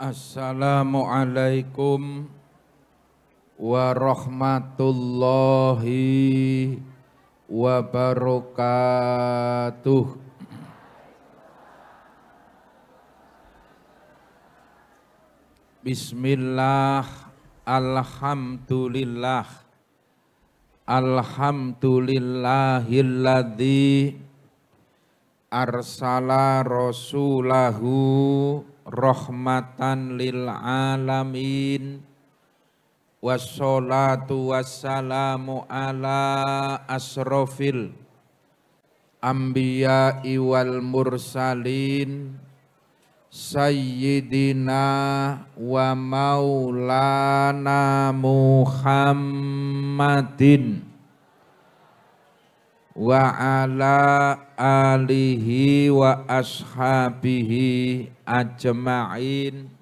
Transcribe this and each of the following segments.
Assalamualaikum warahmatullahi wabarakatuh. Bismillah, alhamdulillah, alhamdulillahilladzi arsala rasulahu rahmatan lil alamin wassalatu wassalamu ala asrofil anbiya wal mursalin sayyidina wa maulana muhammadin wa ala alihi wa ashabihi ajma'in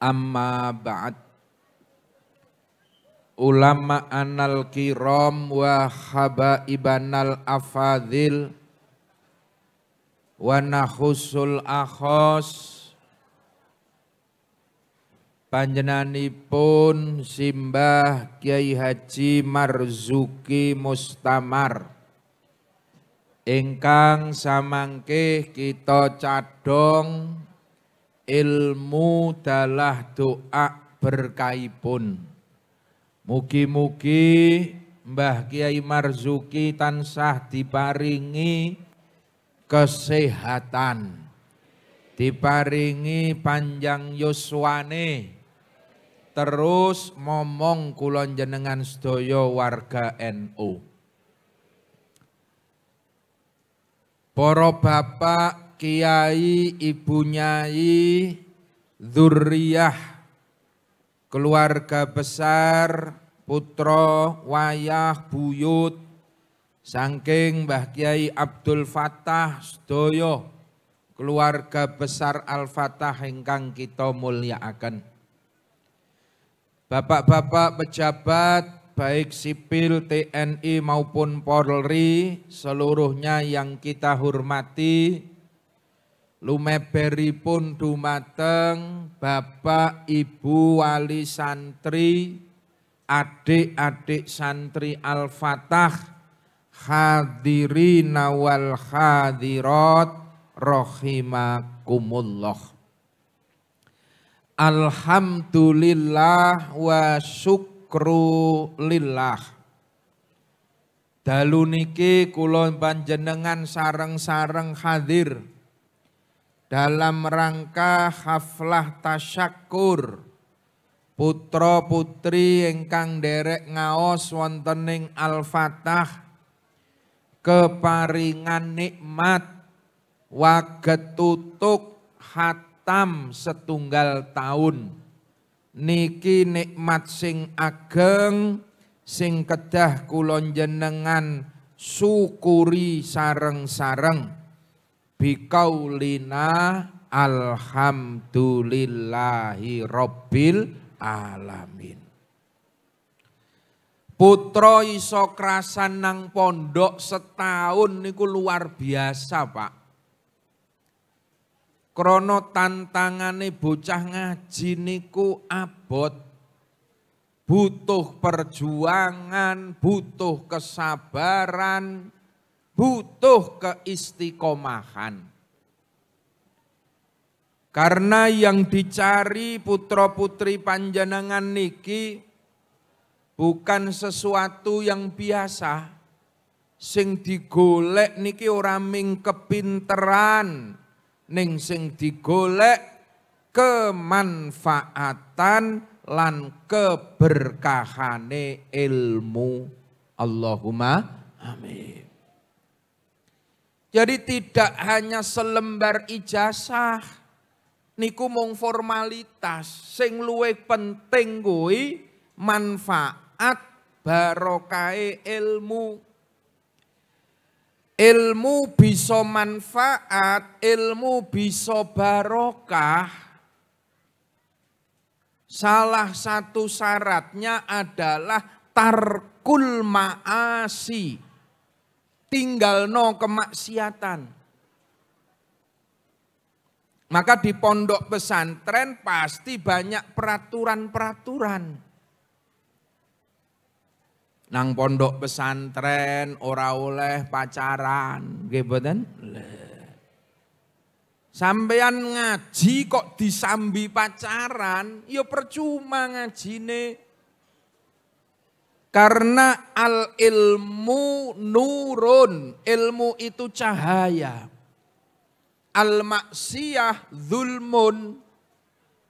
amma ba'd ulama anal kiram wa habaibanal afadil wa nahusul akhos panjenanipun simbah Kiai Haji Marzuki Mustamar Engkang samangke kita cadong ilmu dalah doa berkaipun mugi-mugi Mbah Kiai Marzuki tansah diparingi kesehatan diparingi panjang yuswane terus momong kulon jenengan sedoyo warga NU. poro bapak, kiai, ibu nyai, zuriyah, keluarga besar, putra, wayah, buyut, Sangking Mbah Kiai Abdul Fatah Sedoyo, keluarga besar Al Fatah hingkang kita mulia akan. Bapak-bapak pejabat baik sipil TNI maupun Polri seluruhnya yang kita hormati Lumeberi pun dumateng Bapak Ibu Wali Santri adik-adik santri Al-Fatah hadirina wal hadirat rahimakumullah Alhamdulillah wa syukru lillah. Dalu niki kulon panjenengan sarang-sarang hadir dalam rangka haflah tasyakur putra putri ingkang derek ngaos wontening Al-Fatah keparingan nikmat waget tutuk hat tam setunggal tahun niki nikmat sing ageng sing kedah kulon jenengan syukuri sareng-sareng bikaulina alhamdulillahi robbil alamin putra iso krasan nang pondok setahun niku luar biasa Pak Krono tantangane bocah ngaji niku abot. Butuh perjuangan, butuh kesabaran, butuh keistiqomahan. Karena yang dicari putra-putri panjenengan niki bukan sesuatu yang biasa. Sing digolek niki ora ming kepinteran, ning sing digolek kemanfaatan lan keberkahane ilmu. Allahumma amin. Jadi tidak hanya selembar ijazah niku mung formalitas, sing luwih penting kuwi manfaat barokai ilmu. Ilmu bisa manfaat, ilmu bisa barokah. Salah satu syaratnya adalah tarkul maasi. Tinggal no kemaksiatan. Maka di pondok pesantren pasti banyak peraturan-peraturan. Nang pondok pesantren ora oleh pacaran, nggih Sampean ngaji kok disambi pacaran, ya percuma ngajine. Karena al ilmu nurun, ilmu itu cahaya. Al maksiyah zulmun.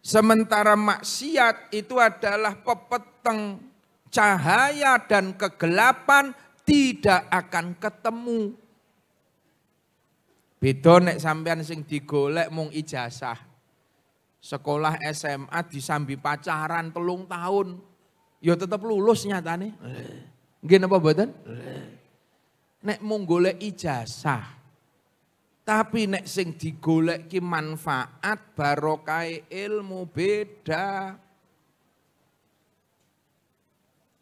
Sementara maksiat itu adalah pepeteng cahaya dan kegelapan tidak akan ketemu. Beda nek sampean sing digolek mung ijazah. Sekolah SMA disambi pacaran telung tahun. Ya tetap lulus nyatane. Nggih apa mboten? Nek mung golek ijazah. Tapi nek sing digolek ki manfaat barokai ilmu beda.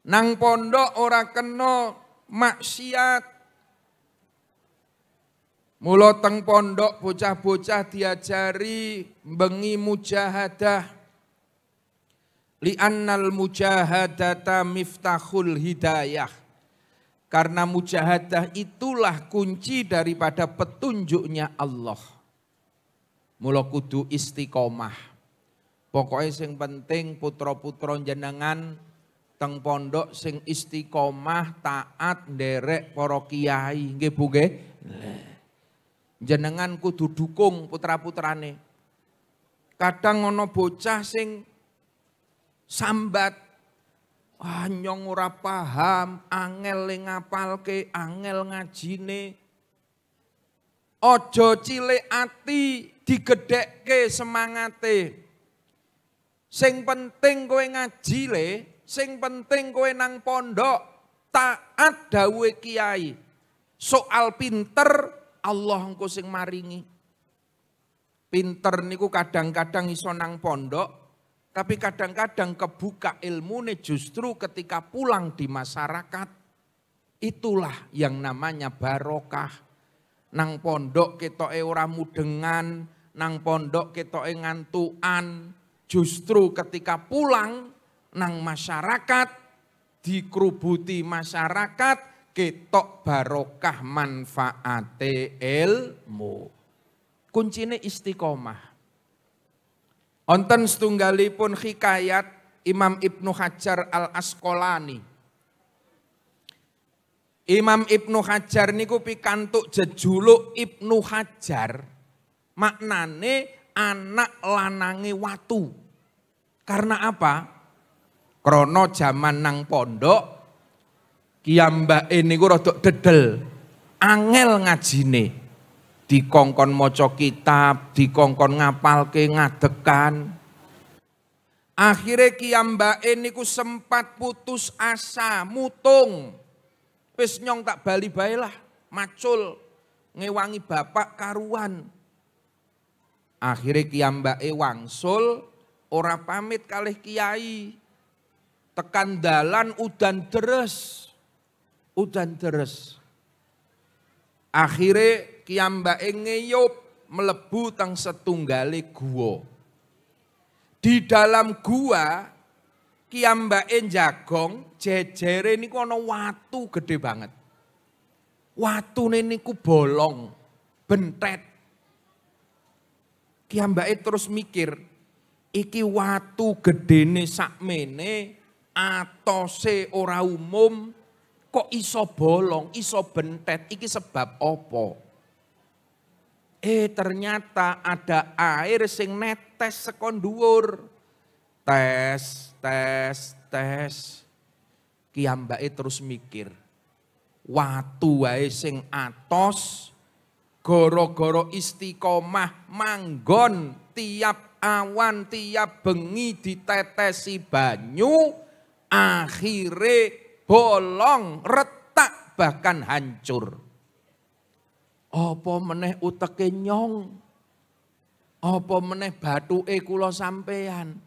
Nang pondok ora kena maksiat. Mula teng pondok bocah-bocah diajari bengi mujahadah. annal mujahadata miftahul hidayah. Karena mujahadah itulah kunci daripada petunjuknya Allah. Mula kudu istiqomah. Pokoknya yang penting putra-putra jenengan teng pondok sing istiqomah taat derek para kiai nggih Bu nggih. Jenengan kudu dukung putra-putrane. Kadang ono bocah sing sambat Wah, nyong ora paham, angel e ngapalke, angel ngajine. Ojo cilik ati ke semangate. Sing penting kowe ngaji le, Sing penting kowe nang pondok taat dawe kiai. Soal pinter Allah engko sing maringi. Pinter niku kadang-kadang iso nang pondok, tapi kadang-kadang kebuka ilmune justru ketika pulang di masyarakat. Itulah yang namanya barokah. Nang pondok kita ora mudengan, nang pondok kita ngantuan. Justru ketika pulang nang masyarakat, dikrubuti masyarakat, ketok barokah manfaat ilmu. Kuncine istiqomah. Onten setunggalipun hikayat Imam Ibnu Hajar Al-Asqalani. Imam Ibnu Hajar niku pikantuk jejuluk Ibnu Hajar. Maknane anak lanangi watu. Karena apa? Krono zaman nang pondok kiamba ini gue rotok dedel. Angel ngajine. kongkon maca kitab, di kongkon ngapal ke ngadekan. Akhirnya kiamba ini ku sempat putus asa, mutung. Wis nyong tak bali baylah macul ngewangi bapak karuan. Akhirnya kiamba wangsul ora pamit kalih kiai tekan dalan udan deres udan deres Akhirnya kiambake ngeyup melebu tang setunggale gua di dalam gua kiambake jagong jejere ini kono watu gede banget watune niku bolong bentet kiambake terus mikir iki watu gede nih sakmene atose ora umum kok iso bolong, iso bentet, iki sebab opo. Eh ternyata ada air sing netes sekondur, tes Tes, tes, tes. Kiambake terus mikir. Watu wae sing atos goro-goro istiqomah manggon tiap awan tiap bengi ditetesi banyu akhirnya bolong, retak, bahkan hancur. Apa meneh uteke nyong? Apa meneh e kula sampean?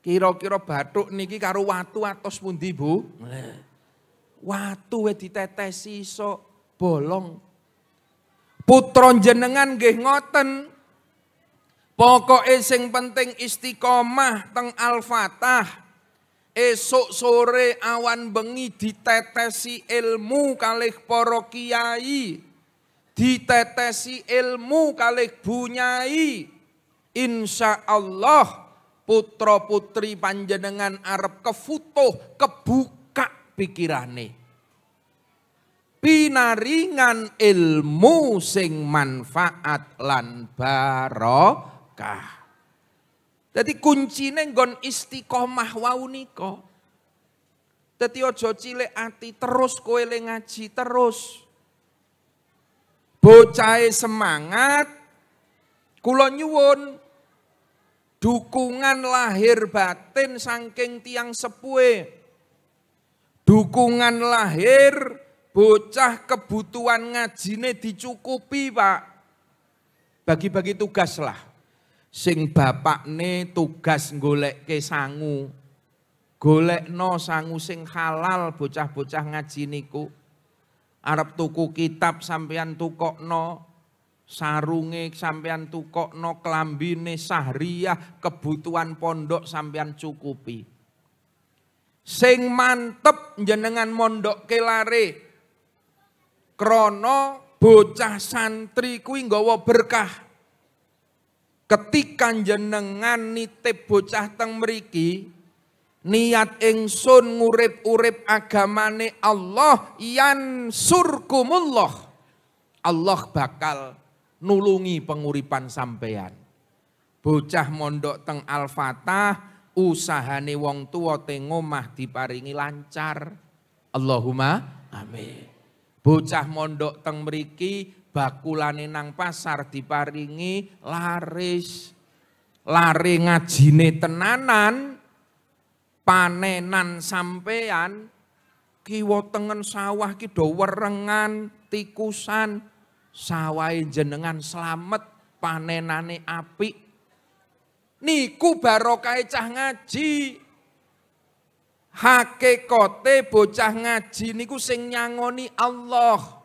Kira-kira batu niki karu watu atos pundi, Bu? Watu wis ditetesi iso bolong. Putra jenengan nggih ngoten. Pokoke sing penting istiqomah teng Al-Fatah. Esok sore awan bengi ditetesi ilmu kalih para kiai. Ditetesi ilmu kalih bunyai. Insya Allah putra putri panjenengan Arab kefutuh kebuka pikirane. Pinaringan ilmu sing manfaat lan barokah. Jadi kuncinya yang gon istiqomah wau niko. Jadi ojo cilik ati terus kowe le ngaji terus. Bocai semangat Kulo nyuwun dukungan lahir batin sangking tiang sepue. Dukungan lahir bocah kebutuhan ngajine dicukupi, Pak. Bagi-bagi tugas lah sing bapakne tugas ke sangu. no sangu sing halal bocah-bocah ngaji niku. Arab tuku kitab sampean no sarunge sampean no kelambine sahria kebutuhan pondok sampean cukupi. Sing mantep jenengan mondok kelare. Krono bocah santri kuwi nggawa berkah ketika jenengan nitip bocah teng meriki, niat ingsun ngurip-urip agamane Allah yan surkumullah Allah bakal nulungi penguripan sampean bocah mondok teng Al-Fatah usahane wong tua teng omah diparingi lancar Allahumma amin bocah mondok teng mriki bakulane nang pasar diparingi laris. Lare ngajine tenanan, panenan sampean, kiwa tengen sawah ki do werengan, tikusan, sawah jenengan selamat panenane apik. Niku barokai cah ngaji. Hakikote bocah ngaji niku sing nyangoni Allah.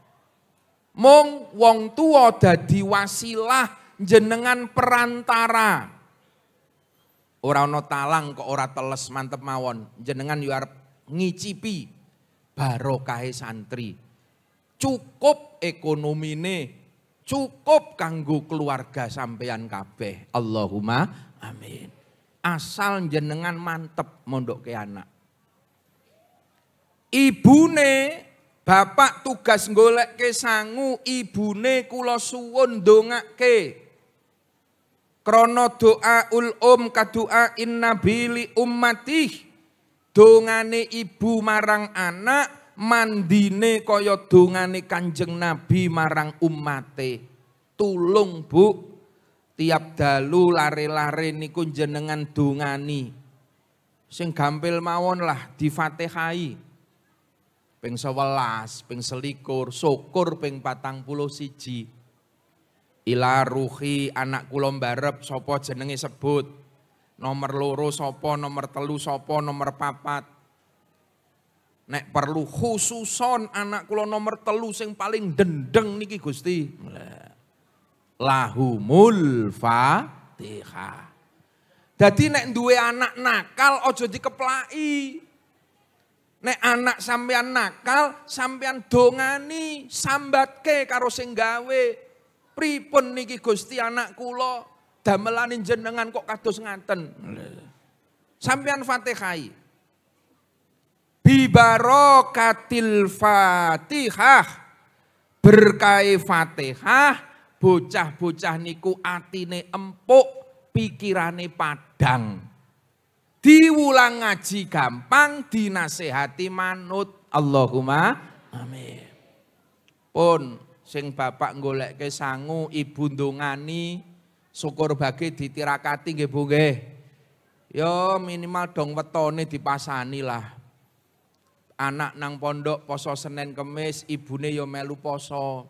Mung wong tua dadi wasilah jenengan perantara. orang no talang kok ora teles mantep mawon. Jenengan yuar ngicipi barokahe santri. Cukup ekonomi ini, cukup kanggo keluarga sampeyan kabeh. Allahumma amin. Asal jenengan mantep mondok ke anak. Ibune Bapak tugas ke sangu ibune kula suwun dongake. krono doa ul um kadua bili ummatih. Dongane ibu marang anak mandine kaya dongane Kanjeng Nabi marang ummate. Tulung Bu, tiap dalu lare-lare niku jenengan dongani. Sing gampil mawon lah difatihai ping sewelas, ping selikur, syukur ping patang puluh siji. Ila ruhi anak kulom barep, sopo jenenge sebut. Nomor loro sopo, nomor telu sopo, nomor papat. Nek perlu khususon anak kulom nomor telu sing paling dendeng niki Gusti. Lahumul Fatihah. jadi nek duwe anak nakal aja dikeplai. Nek anak sampean nakal, sampean dongani, sambatke karo sing gawe. Pripun niki Gusti anak kula damelani jenengan kok kados ngaten. Sampean Fatihai. Bibarokatil Fatihah. Berkai Fatihah, bocah-bocah niku atine empuk, pikirane padang diulang ngaji gampang, dinasehati manut. Allahumma amin. Pun sing bapak ke sangu, ibu ndongani, syukur bagi ditirakati nggih Bu nggih. Yo minimal dong wetone dipasani lah. Anak nang pondok poso Senin Kemis, ibune yo melu poso.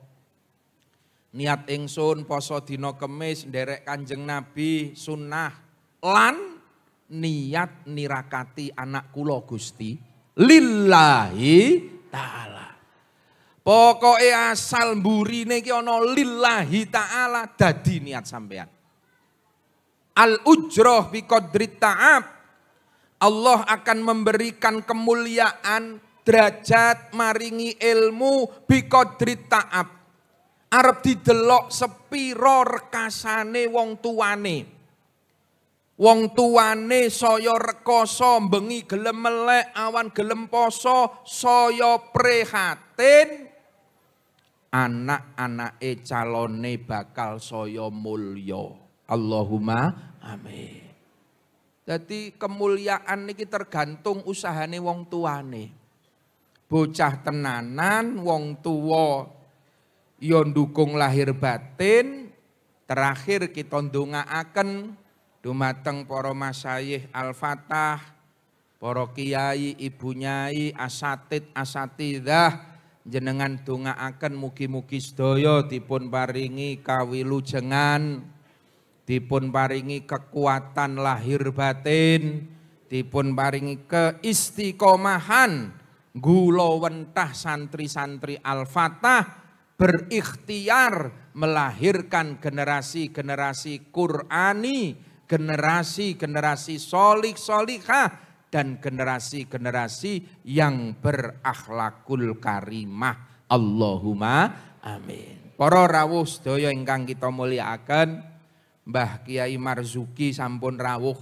Niat ingsun poso dino Kemis nderek Kanjeng Nabi sunnah lan niat nirakati anak kulo Gusti lillahi taala. Pokoknya asal mburi ini ana lillahi taala dadi niat sampean. Al ujroh bi qadri ta'ab. Allah akan memberikan kemuliaan derajat maringi ilmu bi qadri ta'ab. Arep didelok sepiro rekasane wong tuane. Wong tuane saya rekoso bengi gelem melek awan gelem poso saya prihatin anak e calone bakal saya mulya. Allahumma amin. Jadi kemuliaan niki tergantung usahane wong tuane. Bocah tenanan wong tuwa yo ya ndukung lahir batin terakhir kita ndongaaken dumateng poro masayih al-fatah, poro kiai, ibu nyai, asatid, asatidah, jenengan akan mugi-mugi sedoyo dipun paringi jengan dipun paringi kekuatan lahir batin, dipun paringi keistiqomahan gulo wentah santri-santri al-fatah berikhtiar melahirkan generasi-generasi Qurani generasi-generasi solik solikah dan generasi-generasi yang berakhlakul karimah. Allahumma amin. Para rawuh sedaya ingkang kita muliakan Mbah Kiai Marzuki sampun rawuh.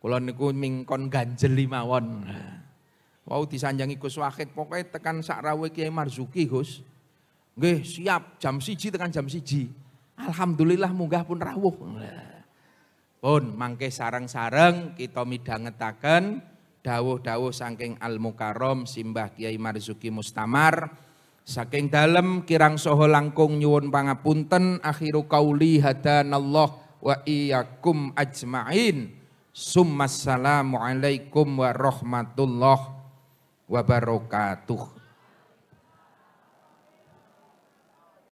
Kula niku mingkon ganjel limawon. Wau wow, disanjangi Gus Wahid pokoknya tekan sak rawuh Kiai Marzuki Gus. Nggih, siap jam siji tekan jam siji. Alhamdulillah munggah pun rawuh. Pun mangke sarang-sarang kita midhangetaken dawuh-dawuh saking Al Mukarram Simbah Kiai Marzuki Mustamar saking dalem kirang soho langkung nyuwun pangapunten akhiru kauli hadanallah wa iyyakum ajmain summa assalamu alaikum warahmatullahi wabarakatuh